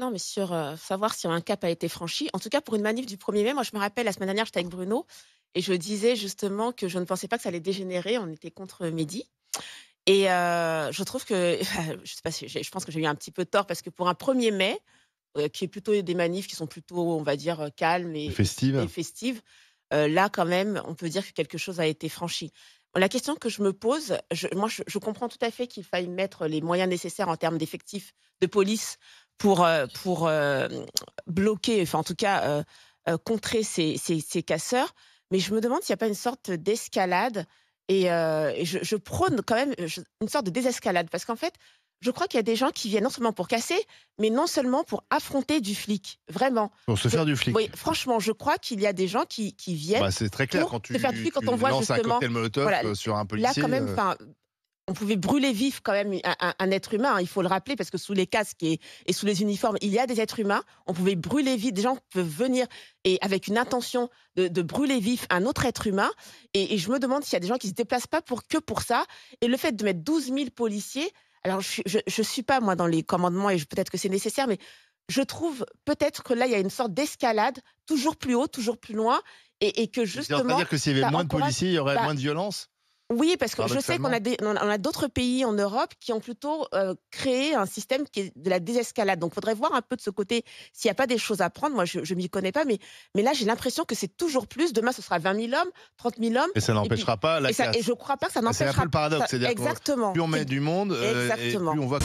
Non, mais sur euh, savoir si un cap a été franchi. En tout cas, pour une manif du 1er mai, moi, je me rappelle, la semaine dernière, j'étais avec Bruno et je disais justement que je ne pensais pas que ça allait dégénérer. On était contre Mehdi. Et euh, je trouve que, je sais pas, je pense que j'ai eu un petit peu tort parce que pour un 1er mai, euh, qui est plutôt des manifs qui sont plutôt, on va dire, calmes et festives, là, quand même, on peut dire que quelque chose a été franchi. La question que je me pose, moi, je, je comprends tout à fait qu'il faille mettre les moyens nécessaires en termes d'effectifs de police pour, euh, pour euh, bloquer, enfin en tout cas euh, contrer ces, ces, casseurs. Mais je me demande s'il n'y a pas une sorte d'escalade. Et, je, prône quand même une sorte de désescalade. Parce qu'en fait, je crois qu'il y a des gens qui viennent non seulement pour casser, mais non seulement pour affronter du flic, vraiment. Pour se faire du flic. Oui, franchement, je crois qu'il y a des gens qui, qui viennent. Bah, c'est très clair pour quand tu, se faire du flic, quand on voit justement, un sur un policier. Là, quand même, on pouvait brûler vif quand même un, être humain, hein, il faut le rappeler, parce que sous les casques et, sous les uniformes, il y a des êtres humains, on pouvait brûler vif, des gens peuvent venir et avec une intention de, brûler vif un autre être humain. Et, je me demande s'il y a des gens qui se déplacent pas pour que pour ça. Et le fait de mettre 12 000 policiers, alors je, ne suis pas moi dans les commandements et peut-être que c'est nécessaire, mais je trouve peut-être que là, il y a une sorte d'escalade, toujours plus haut, toujours plus loin, et, que justement... Ça veut dire que s'il y avait moins de policiers, il y aurait bah moins de violence oui, parce que je sais qu'on a, a d'autres pays en Europe qui ont plutôt euh, créé un système qui est de la désescalade. Donc, il faudrait voir un peu de ce côté s'il n'y a pas des choses à prendre. Moi, je ne m'y connais pas, mais, mais là, j'ai l'impression que c'est toujours plus. Demain, ce sera 20 000 hommes, 30 000 hommes. Et ça n'empêchera pas la et, et je ne crois pas que ça n'empêchera pas. C'est un peu le paradoxe. exactement. Plus on met du monde, euh, plus on voit.